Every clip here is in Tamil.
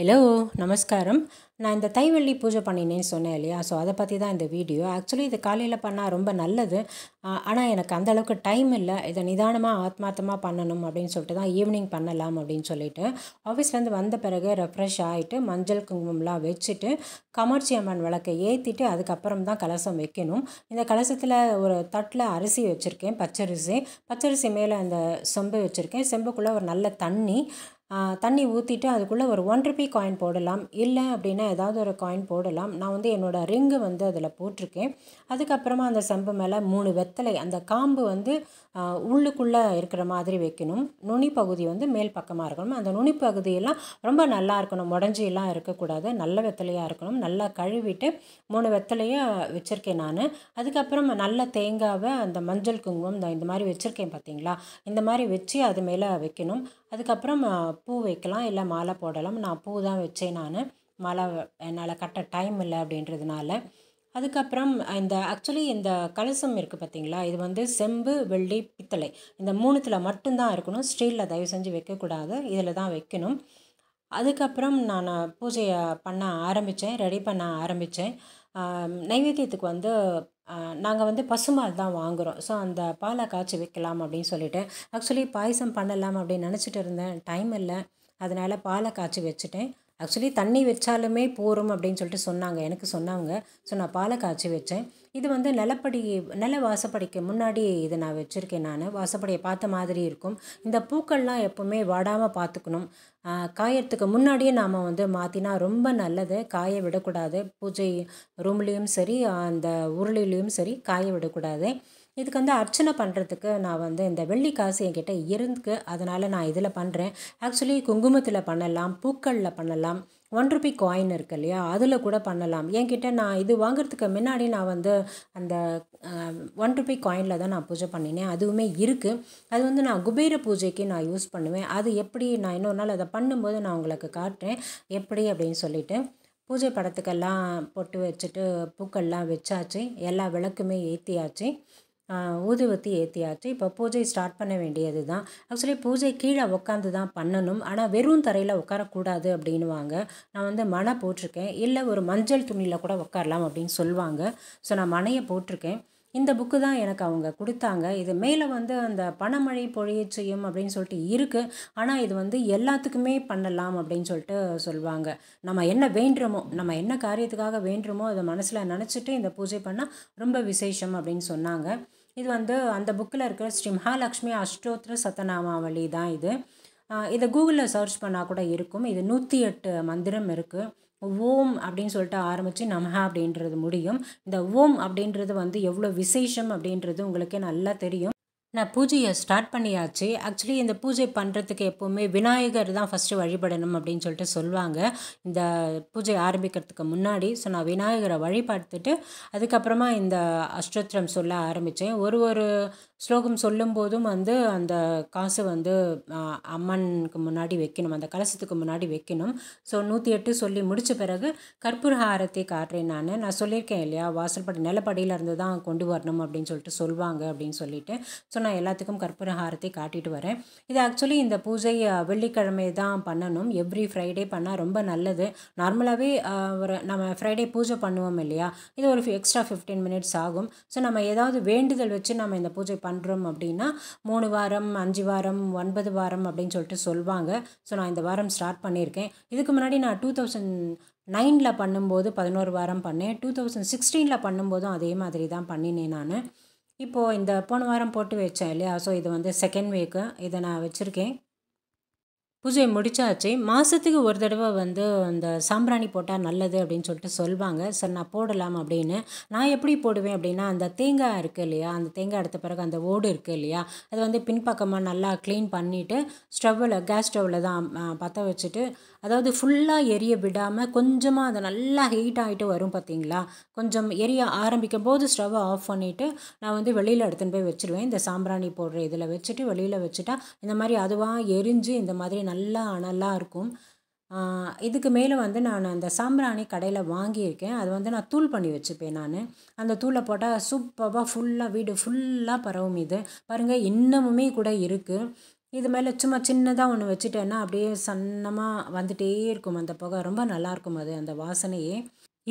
ஹலோ நமஸ்காரம் நான் இந்த தைவள்ளி பூஜை பண்ணினேன்னு சொன்னேன் இல்லையா ஸோ அதை பற்றி தான் இந்த வீடியோ ஆக்சுவலி இது காலையில் பண்ணால் ரொம்ப நல்லது ஆனால் எனக்கு அந்தளவுக்கு டைம் இல்லை இதை நிதானமாக ஆத்மார்த்தமாக பண்ணணும் அப்படின்னு சொல்லிட்டு தான் ஈவினிங் பண்ணலாம் அப்படின்னு சொல்லிட்டு ஆஃபீஸ்லேருந்து வந்த பிறகு ரெஃப்ரெஷ் ஆகிட்டு மஞ்சள் குங்குமம்லாம் வச்சுட்டு கமர்ச்சி அம்மன் விளக்கை ஏற்றிட்டு அதுக்கப்புறம் தான் கலசம் வைக்கணும் இந்த கலசத்தில் ஒரு தட்டில் அரிசி வச்சுருக்கேன் பச்சரிசி பச்சரிசி மேலே அந்த செம்பு வச்சுருக்கேன் செம்புக்குள்ளே ஒரு நல்ல தண்ணி தண்ணி ஊற்றிட்டு அதுக்குள்ளே ஒரு ஒன் ருபி காயின் போடலாம் இல்லை அப்படின்னா ஏதாவது ஒரு காயின் போடலாம் நான் வந்து என்னோடய ரிங்கு வந்து அதில் போட்டிருக்கேன் அதுக்கப்புறமா அந்த செம்பு மேலே மூணு வெத்தலை அந்த காம்பு வந்து உள்ளுக்குள்ளே இருக்கிற மாதிரி வைக்கணும் நுனி பகுதி வந்து மேல் பக்கமாக இருக்கணும் அந்த நுனி பகுதியெல்லாம் ரொம்ப நல்லா இருக்கணும் உடஞ்சியெல்லாம் இருக்கக்கூடாது நல்ல வெத்தலையாக இருக்கணும் நல்லா கழுவிட்டு மூணு வெத்தலையாக வச்சுருக்கேன் நான் அதுக்கப்புறம் நல்ல தேங்காவை அந்த மஞ்சள் குங்குமம் இந்த மாதிரி வச்சுருக்கேன் பார்த்தீங்களா இந்த மாதிரி வச்சு அது மேலே வைக்கணும் அதுக்கப்புறம் பூ வைக்கலாம் இல்லை மாலை போடலாம் நான் பூ தான் வச்சேன் நான் மாலை என்னால் கட்ட டைம் இல்லை அப்படின்றதுனால அதுக்கப்புறம் இந்த ஆக்சுவலி இந்த கலசம் இருக்குது பார்த்தீங்களா இது வந்து செம்பு வெள்ளி பித்தளை இந்த மூணுத்தில் மட்டும்தான் இருக்கணும் ஸ்டீலில் தயவு செஞ்சு வைக்கக்கூடாது இதில் தான் வைக்கணும் அதுக்கப்புறம் நான் பூஜையை பண்ண ஆரம்பித்தேன் ரெடி பண்ண ஆரம்பித்தேன் நைவேத்தியத்துக்கு வந்து நாங்கள் வந்து பசுமால் தான் வாங்குகிறோம் ஸோ அந்த பாலை காய்ச்சி வைக்கலாம் அப்படின்னு சொல்லிட்டு ஆக்சுவலி பாயசம் பண்ணலாம் அப்படின்னு நினச்சிட்டு இருந்தேன் டைம் இல்லை அதனால் பாலை காய்ச்சி வச்சுட்டேன் ஆக்சுவலி தண்ணி வச்சாலுமே போகும் அப்படின்னு சொல்லிட்டு சொன்னாங்க எனக்கு சொன்னாங்க ஸோ நான் பாலை காய்ச்சி வச்சேன் இது வந்து நிலப்படி நில வாசப்படிக்கு முன்னாடி இதை நான் வச்சுருக்கேன் நான் வாசப்படியை பார்த்த மாதிரி இருக்கும் இந்த பூக்கள்லாம் எப்போவுமே வாடாமல் பார்த்துக்கணும் காயறதுக்கு முன்னாடியே நாம் வந்து மாற்றினா ரொம்ப நல்லது காய விடக்கூடாது பூஜை ரூம்லேயும் சரி அந்த உருளிலையும் சரி காய விடக்கூடாது இதுக்கு வந்து அர்ச்சனை பண்ணுறதுக்கு நான் வந்து இந்த வெள்ளி காசு என்கிட்ட இருந்துக்கு அதனால் நான் இதில் பண்ணுறேன் ஆக்சுவலி குங்குமத்தில் பண்ணலாம் பூக்களில் பண்ணலாம் ஒன் ருபி காயின் இருக்கு இல்லையா அதில் கூட பண்ணலாம் என்கிட்ட நான் இது வாங்குறதுக்கு முன்னாடி நான் வந்து அந்த ஒன் ருபி காயினில் தான் நான் பூஜை பண்ணினேன் அதுவுமே இருக்குது அது வந்து நான் குபேர பூஜைக்கு நான் யூஸ் பண்ணுவேன் அது எப்படி நான் இன்னொரு நாள் அதை பண்ணும்போது நான் உங்களுக்கு காட்டுறேன் எப்படி அப்படின்னு சொல்லிட்டு பூஜை படத்துக்கெல்லாம் பொட்டு வச்சுட்டு பூக்கள்லாம் வச்சாச்சு எல்லா விளக்குமே ஏற்றியாச்சு ஊதுவத்தி ஏற்றியாச்சு இப்போ பூஜை ஸ்டார்ட் பண்ண வேண்டியது தான் ஆக்சுவலி பூஜை கீழே உட்காந்து தான் பண்ணணும் ஆனால் வெறும் தரையில் உட்காரக்கூடாது அப்படின்வாங்க நான் வந்து மனை போட்டிருக்கேன் இல்லை ஒரு மஞ்சள் துணியில் கூட உட்காரலாம் அப்படின்னு சொல்லுவாங்க ஸோ நான் மனையை போட்டிருக்கேன் இந்த புக்கு தான் எனக்கு அவங்க கொடுத்தாங்க இது மேலே வந்து அந்த பணமழை பொழிய செய்யும் அப்படின்னு சொல்லிட்டு இருக்குது ஆனால் இது வந்து எல்லாத்துக்குமே பண்ணலாம் அப்படின்னு சொல்லிட்டு சொல்லுவாங்க நம்ம என்ன வேண்டுமோ நம்ம என்ன காரியத்துக்காக வேண்டுமோ அதை மனசில் நினச்சிட்டு இந்த பூஜை பண்ணால் ரொம்ப விசேஷம் அப்படின்னு சொன்னாங்க இது வந்து அந்த புக்கில் இருக்கிற ஸ்ரீ மகாலட்சுமி அஷ்டோத்திர சத்தநாமாவளி தான் இது இதை கூகுளில் சர்ச் பண்ணால் கூட இருக்கும் இது நூற்றி எட்டு மந்திரம் இருக்குது ஓம் அப்படின்னு சொல்லிட்டு ஆரம்பித்து நமஹா அப்படின்றது முடியும் இந்த ஓம் அப்படின்றது வந்து எவ்வளோ விசேஷம் அப்படின்றது உங்களுக்கே நல்லா தெரியும் நான் பூஜையை ஸ்டார்ட் பண்ணியாச்சு ஆக்சுவலி இந்த பூஜை பண்ணுறதுக்கு எப்போவுமே விநாயகர் தான் ஃபஸ்ட்டு வழிபடணும் அப்படின்னு சொல்லிட்டு சொல்லுவாங்க இந்த பூஜை ஆரம்பிக்கிறதுக்கு முன்னாடி ஸோ நான் விநாயகரை வழிபாடுத்துட்டு அதுக்கப்புறமா இந்த அஷ்டோத்திரம் சொல்ல ஆரம்பித்தேன் ஒரு ஒரு ஸ்லோகம் சொல்லும்போதும் வந்து அந்த காசு வந்து அம்மனுக்கு முன்னாடி வைக்கணும் அந்த கலசத்துக்கு முன்னாடி வைக்கணும் ஸோ நூற்றி எட்டு சொல்லி முடித்த பிறகு கற்பூர காட்டுறேன் நான் நான் சொல்லியிருக்கேன் இல்லையா வாசல்படி நிலப்படியிலேருந்து தான் கொண்டு வரணும் அப்படின்னு சொல்லிட்டு சொல்லுவாங்க அப்படின்னு சொல்லிட்டு ஸோ ஃபஸ்ட்டு நான் எல்லாத்துக்கும் கற்பூரஹாரத்தை காட்டிட்டு வரேன் இது ஆக்சுவலி இந்த பூஜை வெள்ளிக்கிழமை தான் பண்ணணும் எவ்ரி ஃப்ரைடே பண்ணால் ரொம்ப நல்லது நார்மலாகவே ஒரு நம்ம ஃப்ரைடே பூஜை பண்ணுவோம் இல்லையா இது ஒரு எக்ஸ்ட்ரா ஃபிஃப்டீன் மினிட்ஸ் ஆகும் ஸோ நம்ம ஏதாவது வேண்டுதல் வச்சு நம்ம இந்த பூஜை பண்ணுறோம் அப்படின்னா மூணு வாரம் அஞ்சு வாரம் ஒன்பது வாரம் அப்படின்னு சொல்லிட்டு சொல்லுவாங்க ஸோ நான் இந்த வாரம் ஸ்டார்ட் பண்ணியிருக்கேன் இதுக்கு முன்னாடி நான் டூ தௌசண்ட் நைனில் பண்ணும்போது பதினோரு வாரம் பண்ணேன் டூ தௌசண்ட் சிக்ஸ்டீனில் பண்ணும்போதும் அதே மாதிரி தான் பண்ணினேன் நான் இப்போது இந்த போன வாரம் போட்டு வச்சேன் இல்லையா ஸோ இது வந்து செகண்ட் வீக்கு இதை நான் வச்சுருக்கேன் பூஜை முடித்தாச்சு மாதத்துக்கு ஒரு தடவை வந்து இந்த சாம்பிராணி போட்டால் நல்லது அப்படின்னு சொல்லிட்டு சொல்லுவாங்க சரி நான் போடலாம் அப்படின்னு நான் எப்படி போடுவேன் அப்படின்னா அந்த தேங்காய் இருக்குது இல்லையா அந்த தேங்காய் எடுத்த பிறகு அந்த ஓடு இருக்குது இல்லையா அது வந்து பின்பக்கமாக நல்லா க்ளீன் பண்ணிவிட்டு ஸ்டவ்வில் கேஸ் ஸ்டவ்வில் தான் பற்ற வச்சுட்டு அதாவது ஃபுல்லாக எரிய விடாமல் கொஞ்சமாக அதை நல்லா ஹீட் ஆகிட்டு வரும் பார்த்தீங்களா கொஞ்சம் எரிய ஆரம்பிக்கும் போது ஸ்டவ்வை ஆஃப் பண்ணிவிட்டு நான் வந்து வெளியில் எடுத்துன்னு போய் வச்சுருவேன் இந்த சாம்பிராணி போடுற இதில் வச்சுட்டு வெளியில் வச்சுட்டா இந்த மாதிரி அதுவாக எரிஞ்சு இந்த மாதிரி நல்லா அனலாக இருக்கும் இதுக்கு மேலே வந்து நான் அந்த சாம்பிராணி கடையில் வாங்கியிருக்கேன் அது வந்து நான் தூள் பண்ணி வச்சுப்பேன் நான் அந்த தூளை போட்டால் சூப்பராக ஃபுல்லாக வீடு ஃபுல்லாக பரவும் இது பாருங்கள் இன்னமுமே கூட இருக்குது இது மேலே சும்மா சின்னதாக ஒன்று வச்சுட்டேன்னா அப்படியே சன்னமாக வந்துகிட்டே இருக்கும் அந்த புகை ரொம்ப நல்லாயிருக்கும் அது அந்த வாசனையே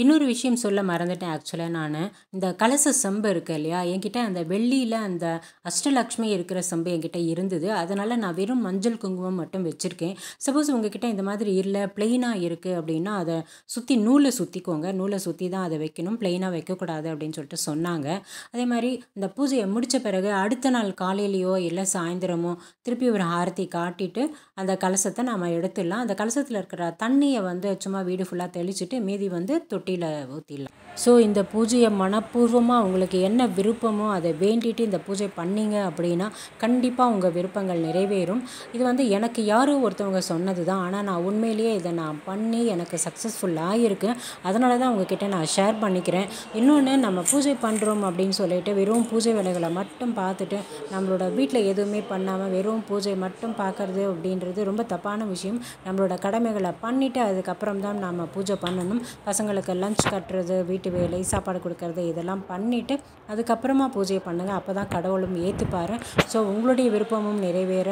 இன்னொரு விஷயம் சொல்ல மறந்துட்டேன் ஆக்சுவலாக நான் இந்த கலச செம்பு இருக்கு இல்லையா என்கிட்ட அந்த வெள்ளியில் அந்த அஷ்டலக்ஷ்மி இருக்கிற செம்பு என்கிட்ட இருந்தது அதனால் நான் வெறும் மஞ்சள் குங்குமம் மட்டும் வச்சுருக்கேன் சப்போஸ் உங்ககிட்ட இந்த மாதிரி இல்லை பிளெயினாக இருக்குது அப்படின்னா அதை சுற்றி நூலை சுற்றிக்கோங்க நூலை சுற்றி தான் அதை வைக்கணும் பிளெயினாக வைக்கக்கூடாது அப்படின்னு சொல்லிட்டு சொன்னாங்க அதே மாதிரி இந்த பூஜையை முடித்த பிறகு அடுத்த நாள் காலையிலையோ இல்லை சாயந்தரமோ திருப்பி ஒரு ஆரத்தி காட்டிட்டு அந்த கலசத்தை நாம் எடுத்துடலாம் அந்த கலசத்தில் இருக்கிற தண்ணியை வந்து சும்மா வீடு ஃபுல்லாக தெளிச்சுட்டு மீதி வந்து தொட்டியில் ஊற்றிடலாம் ஸோ இந்த பூஜையை மனப்பூர்வமாக உங்களுக்கு என்ன விருப்பமோ அதை வேண்டிட்டு இந்த பூஜை பண்ணிங்க அப்படின்னா கண்டிப்பாக உங்கள் விருப்பங்கள் நிறைவேறும் இது வந்து எனக்கு யாரோ ஒருத்தவங்க சொன்னது தான் ஆனால் நான் உண்மையிலேயே இதை நான் பண்ணி எனக்கு சக்ஸஸ்ஃபுல்லாக ஆகியிருக்கு அதனால தான் உங்ககிட்ட நான் ஷேர் பண்ணிக்கிறேன் இன்னொன்று நம்ம பூஜை பண்ணுறோம் அப்படின்னு சொல்லிட்டு வெறும் பூஜை வேலைகளை மட்டும் பார்த்துட்டு நம்மளோட வீட்டில் எதுவுமே பண்ணாமல் வெறும் பூஜை மட்டும் பார்க்குறது அப்படின்ற அப்படிங்கிறது ரொம்ப தப்பான விஷயம் நம்மளோட கடமைகளை பண்ணிவிட்டு அதுக்கப்புறம் தான் நாம் பூஜை பண்ணணும் பசங்களுக்கு லஞ்ச் கட்டுறது வீட்டு வேலை சாப்பாடு கொடுக்கறது இதெல்லாம் பண்ணிவிட்டு அதுக்கப்புறமா பூஜையை பண்ணுங்கள் அப்போ தான் கடவுளும் ஏற்றுப்பார் ஸோ உங்களுடைய விருப்பமும் நிறைவேற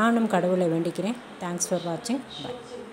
நானும் கடவுளை வேண்டிக்கிறேன் தேங்க்ஸ் ஃபார் வாட்சிங் பாய்